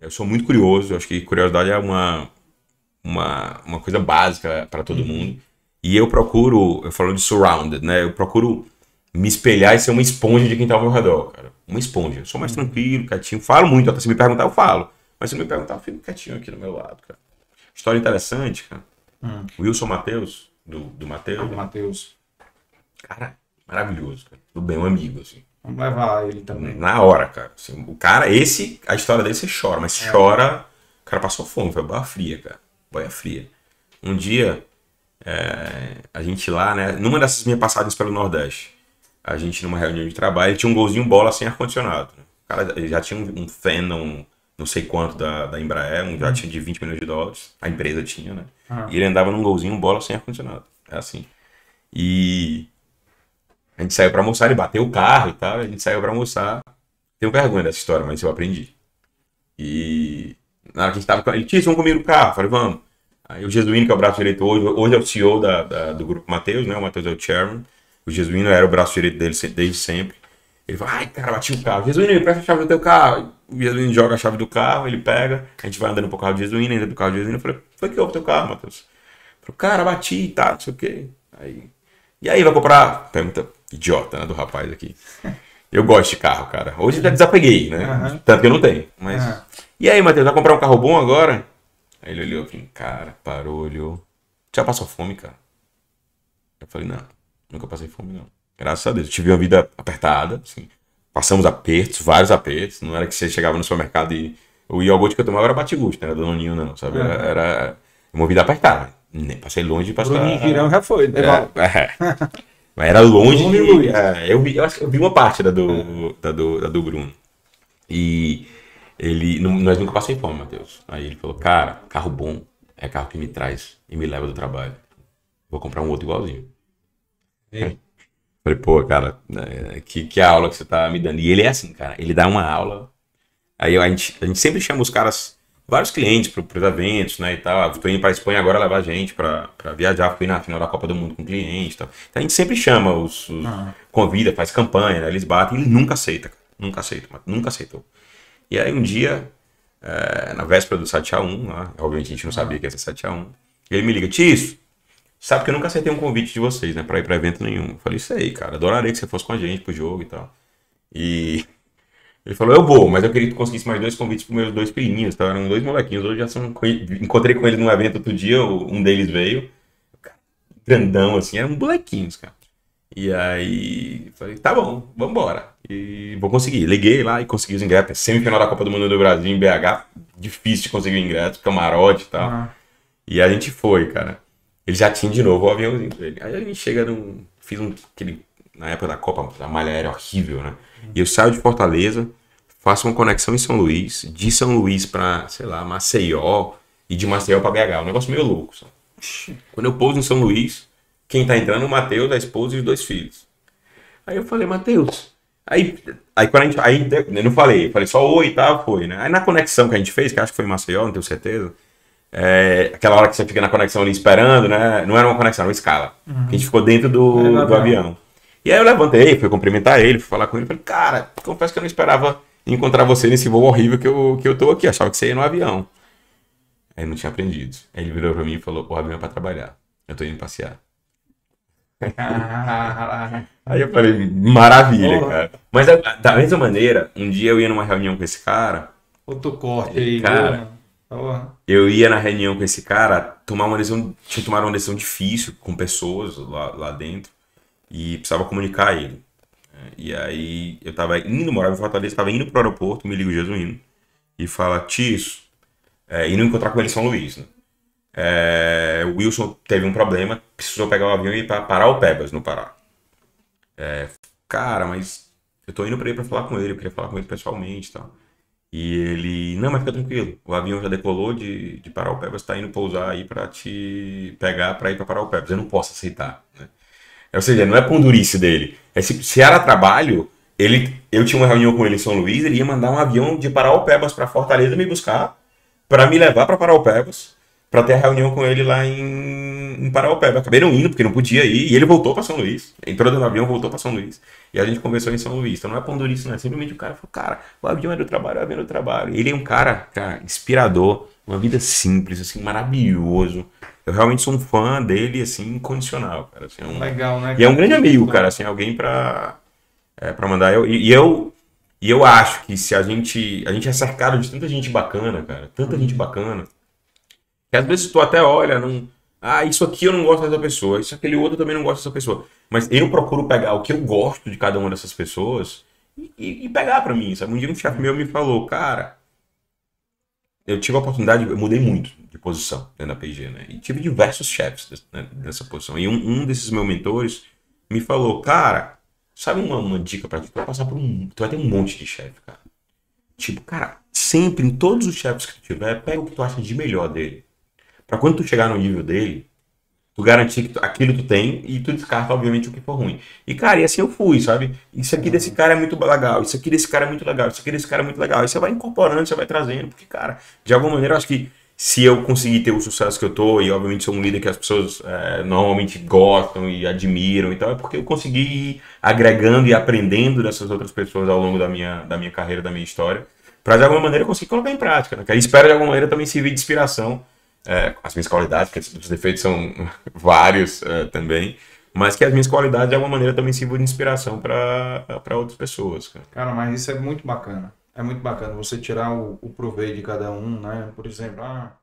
Eu sou muito curioso, acho que curiosidade é uma, uma, uma coisa básica para todo uhum. mundo. E eu procuro, eu falo de surrounded, né? Eu procuro me espelhar e ser uma esponja de quem tá ao meu redor, cara. Uma esponja. Eu sou mais uhum. tranquilo, quietinho. Falo muito, até se me perguntar, eu falo. Mas se me perguntar, eu fico quietinho aqui do meu lado, cara. História interessante, cara. Hum. Wilson Matheus, do, do Matheus. Do Matheus. Cara, maravilhoso, cara. bem, um amigo, assim. Vamos levar ele também. Na hora, cara. Assim, o cara, esse, a história dele você chora, mas é. chora. O cara passou fome, foi boia fria, cara. Boia fria. Um dia, é, a gente lá, né? Numa dessas minhas passagens pelo Nordeste, a gente numa reunião de trabalho, tinha um golzinho bola sem ar-condicionado. Né? O cara já tinha um, um Phenom, não sei quanto da, da Embraer, um hum. tinha de 20 milhões de dólares. A empresa tinha, né? Ah. E ele andava num golzinho bola sem ar-condicionado. É assim. E a gente saiu para almoçar, ele bateu o carro e tal, a gente saiu para almoçar. Tenho vergonha dessa história, mas eu aprendi. E na hora que a gente tava com ele, Tia, vamos comigo no carro? Eu falei, vamos. Aí o Jesuíno, que é o braço direito hoje, hoje é o CEO da, da do grupo Matheus, né? O Matheus é o chairman. O Jesuíno era o braço direito dele desde sempre. Ele fala, ai, cara, bati o carro. Jesuíno, me presta a chave do teu carro. O Jesuíno joga a chave do carro, ele pega. A gente vai andando pro carro do Jesuíno, entra pro carro do Jesuíno. Eu falei, foi que houve teu carro, Matheus? Falei, cara, bati e tá, não sei o quê. Aí, e aí, vai comprar? Pergunta, idiota, né, do rapaz aqui. Eu gosto de carro, cara. Hoje já desapeguei, né? Uhum. Tanto que eu não tenho. Mas. Uhum. E aí, Matheus, vai comprar um carro bom agora? Aí ele olhou assim, cara, parou, olhou. Já passou fome, cara? Eu falei, não, nunca passei fome, não. Graças a Deus. Eu tive uma vida apertada, assim. Passamos apertos, vários apertos. Não era que você chegava no supermercado e o iogurte que eu tomava era batigosto, não era danoninho, não, sabe? Era, era uma vida apertada. Nem passei longe de passar. Bruninho Girão já foi, né? é. é. Mas era longe de. É, eu, vi, eu acho que eu vi uma parte da do, é. da do, da do Bruno. E ele. nós nunca passei fome, Matheus. Aí ele falou, cara, carro bom é carro que me traz e me leva do trabalho. Vou comprar um outro igualzinho. Ei. Falei, pô, cara, né, que, que aula que você tá me dando. E ele é assim, cara. Ele dá uma aula. Aí a gente, a gente sempre chama os caras vários clientes para os eventos, né, e tal. Estou indo para a Espanha agora levar gente para viajar, fui na final da Copa do Mundo com cliente tal. Então a gente sempre chama os, os ah. convida, faz campanha, né, eles batem, ele nunca aceita, nunca aceita, nunca aceitou. E aí um dia, é, na véspera do 7x1, né, obviamente a gente não sabia ah. que ia ser 7x1, ele me liga, Tício, sabe que eu nunca aceitei um convite de vocês, né, para ir para evento nenhum. Eu falei, isso aí, cara, adoraria que você fosse com a gente pro jogo e tal. E ele falou, eu vou, mas eu queria que tu conseguisse mais dois convites para meus dois priminhos, tá? Eram dois molequinhos. Hoje já são. Encontrei com eles num evento outro dia, um deles veio. Grandão, assim, eram molequinhos, cara. E aí, falei, tá bom, vambora. E vou conseguir. Liguei lá e consegui os ingressos. Semifinal da Copa do Mundo do Brasil em BH. Difícil de conseguir ingresso camarote e tal. E a gente foi, cara. Ele já tinha de novo o aviãozinho dele. Aí a gente chega num. Fiz um. Aquele, na época da Copa, a malha era horrível, né? E eu saio de Fortaleza faço uma conexão em São Luís, de São Luís para, sei lá, Maceió e de Maceió para BH. É um negócio meio louco. Sabe? Quando eu pouso em São Luís, quem tá entrando é o Matheus, a esposa e os dois filhos. Aí eu falei, Matheus. Aí, aí quando a gente. Aí eu não falei, falei só oi e tá, tal, foi, né? Aí na conexão que a gente fez, que acho que foi em Maceió, não tenho certeza. É, aquela hora que você fica na conexão ali esperando, né? Não era uma conexão, era uma escala. Uhum. a gente ficou dentro do, é do avião. E aí eu levantei, fui cumprimentar ele, fui falar com ele, falei, cara, confesso que eu não esperava encontrar você nesse voo horrível que eu, que eu tô aqui. Eu achava que você ia no avião. Aí não tinha aprendido. Aí ele virou pra mim e falou: o avião é pra trabalhar. Eu tô indo passear. Aí eu falei, maravilha, Porra. cara. Mas da, da, mesma maneira, um dia eu ia numa reunião com esse cara. Outro corte aí, cara. Eu ia na reunião com esse cara tomar uma decisão. Tinha tomado uma decisão difícil com pessoas lá, lá dentro. E precisava comunicar ele. E aí eu tava indo, morava em Fortaleza, tava indo pro aeroporto, me liga o Jesuíno e fala, Tis, é, indo encontrar com ele em São Luís, né? É, o Wilson teve um problema, precisou pegar um avião e ir pra parar o Pebas, no Pará. É, cara, mas eu tô indo pra ele pra falar com ele, eu queria falar com ele pessoalmente e tá? tal. E ele, não, mas fica tranquilo, o avião já decolou de, de Paraupebas, tá indo pousar aí para te pegar para ir para Paraupebas. Eu não posso aceitar, né? Ou seja, não é pondurice dele. É se, se era trabalho, ele, eu tinha uma reunião com ele em São Luís, ele ia mandar um avião de Paraupebas para Fortaleza me buscar, para me levar para Paraupebas, para ter a reunião com ele lá em, em Paraopeba. Acabei não indo, porque não podia ir, e ele voltou para São Luís. Entrou no avião, voltou para São Luís. E a gente conversou em São Luís. Então não é pondurice, não é simplesmente o cara falou, cara, o avião é do trabalho, o avião é do trabalho. Ele é um cara, cara, inspirador, uma vida simples, assim, maravilhoso. Eu realmente sou um fã dele, assim, incondicional, cara. Assim, é um... Legal, né? E é um grande amigo, cara, assim, alguém pra, é, mandar. Eu, e, e eu e eu acho que se a gente. A gente é cercado de tanta gente bacana, cara. Tanta gente bacana. Que às vezes tu até olha, não. Ah, isso aqui eu não gosto dessa pessoa, isso aquele outro também não gosta dessa pessoa. Mas eu procuro pegar o que eu gosto de cada uma dessas pessoas e, e pegar para mim, sabe? Um dia um chefe meu me falou, cara, eu tive a oportunidade, eu mudei muito de posição dentro da PG, né? E tive diversos chefes nessa né, posição. E um, um desses meus mentores me falou, cara, sabe uma, uma dica para ti? Tu vai passar por um. Tu vai ter um monte de chefe, cara. Tipo, cara, sempre, em todos os chefes que tu tiver, pega o que tu acha de melhor dele para quando tu chegar no nível dele, tu garantir que tu, aquilo tu tem e tu descarta, obviamente, o que for ruim. E, cara, e assim eu fui, sabe? Isso aqui desse cara é muito legal, isso aqui desse cara é muito legal, isso aqui desse cara é muito legal. E você vai incorporando, você vai trazendo, porque, cara, de alguma maneira eu acho que se eu conseguir ter o sucesso que eu tô, e obviamente sou um líder que as pessoas é, normalmente gostam e admiram e tal, é porque eu consegui ir agregando e aprendendo dessas outras pessoas ao longo da minha, da minha carreira, da minha história, para de alguma maneira conseguir colocar em prática, né? E espero de alguma maneira também servir de inspiração é, as minhas qualidades, porque os defeitos são vários é, também, mas que as minhas qualidades de alguma maneira também sirvam de inspiração para outras pessoas. Cara. cara, mas isso é muito bacana. É muito bacana você tirar o, o proveito de cada um, né? Por exemplo, ah,